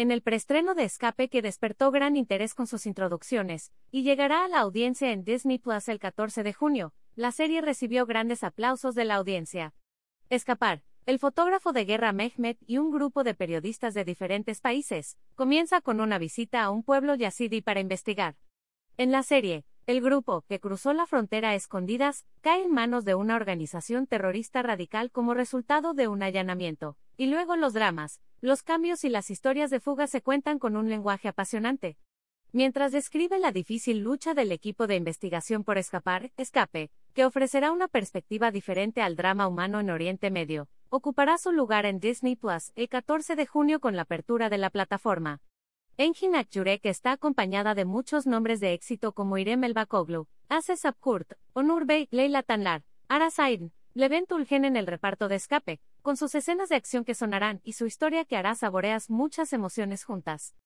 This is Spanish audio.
en el preestreno de Escape que despertó gran interés con sus introducciones, y llegará a la audiencia en Disney Plus el 14 de junio, la serie recibió grandes aplausos de la audiencia. Escapar, el fotógrafo de guerra Mehmet y un grupo de periodistas de diferentes países, comienza con una visita a un pueblo yazidi para investigar. En la serie, el grupo, que cruzó la frontera a escondidas, cae en manos de una organización terrorista radical como resultado de un allanamiento, y luego los dramas, los cambios y las historias de fuga se cuentan con un lenguaje apasionante. Mientras describe la difícil lucha del equipo de investigación por escapar, escape, que ofrecerá una perspectiva diferente al drama humano en Oriente Medio, ocupará su lugar en Disney Plus el 14 de junio con la apertura de la plataforma. Engin Akjurek está acompañada de muchos nombres de éxito como Irem Elbakoglu, Ace Sapkurt, Onur Bey, Leila Tanlar, Ara Said, Ven Tulgen en el reparto de escape, con sus escenas de acción que sonarán y su historia que hará saboreas muchas emociones juntas.